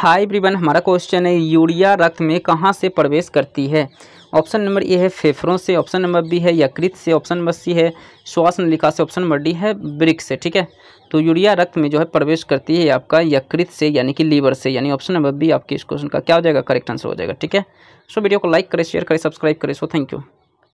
high ब्रिबन हमारा question है urea रक्त में कहाँ से प्रवेश करती है ऑप्शन नंबर ए है फेफड़ों से ऑप्शन नंबर बी है यकृत से ऑप्शन नंबर सी है श्वास नलिका से ऑप्शन नंबर डी है ब्रिक से ठीक है तो यूरिया रक्त में जो है प्रवेश करती है आपका यकृत से यानी कि लीवर से यानी ऑप्शन नंबर बी आपके इस क्वेश्चन का क्या हो जाएगा करेक्ट आंसर हो जाएगा ठीक है सो वीडियो को लाइक करें शेयर करें सब्सक्राइब करें सो थैंक यू